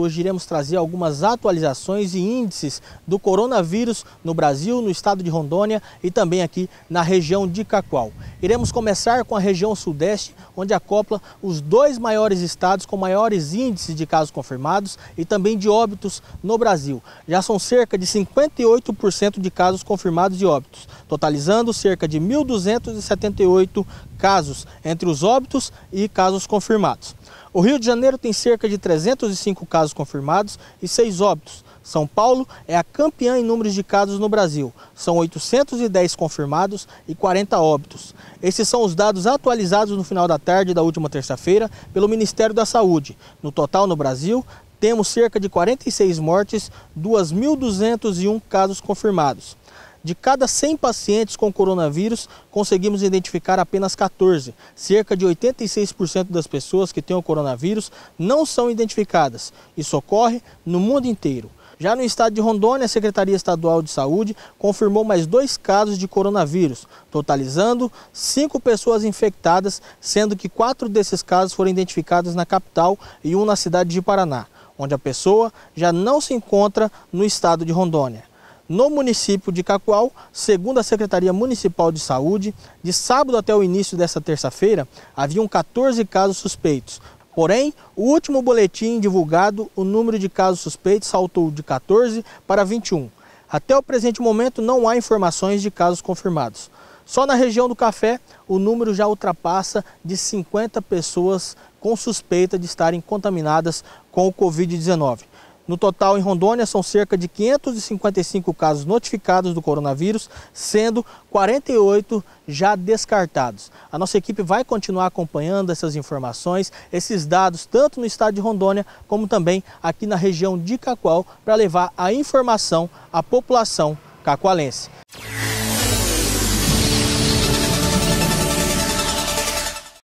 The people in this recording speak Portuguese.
hoje iremos trazer algumas atualizações e índices do coronavírus no Brasil, no estado de Rondônia e também aqui na região de Cacoal. Iremos começar com a região sudeste, onde acopla os dois maiores estados com maiores índices de casos confirmados e também de óbitos no Brasil. Já são cerca de 58% de casos confirmados e óbitos, totalizando cerca de 1.278 casos entre os óbitos e casos confirmados. O Rio de Janeiro tem cerca de 305 casos confirmados e 6 óbitos. São Paulo é a campeã em números de casos no Brasil. São 810 confirmados e 40 óbitos. Esses são os dados atualizados no final da tarde da última terça-feira pelo Ministério da Saúde. No total, no Brasil, temos cerca de 46 mortes, 2.201 casos confirmados. De cada 100 pacientes com coronavírus, conseguimos identificar apenas 14. Cerca de 86% das pessoas que têm o coronavírus não são identificadas. Isso ocorre no mundo inteiro. Já no estado de Rondônia, a Secretaria Estadual de Saúde confirmou mais dois casos de coronavírus, totalizando cinco pessoas infectadas, sendo que quatro desses casos foram identificados na capital e um na cidade de Paraná, onde a pessoa já não se encontra no estado de Rondônia no município de Cacoal, segundo a Secretaria Municipal de Saúde, de sábado até o início dessa terça-feira, haviam 14 casos suspeitos. Porém, o último boletim divulgado, o número de casos suspeitos saltou de 14 para 21. Até o presente momento, não há informações de casos confirmados. Só na região do café, o número já ultrapassa de 50 pessoas com suspeita de estarem contaminadas com o Covid-19. No total, em Rondônia, são cerca de 555 casos notificados do coronavírus, sendo 48 já descartados. A nossa equipe vai continuar acompanhando essas informações, esses dados, tanto no estado de Rondônia, como também aqui na região de Cacoal, para levar a informação à população cacoalense.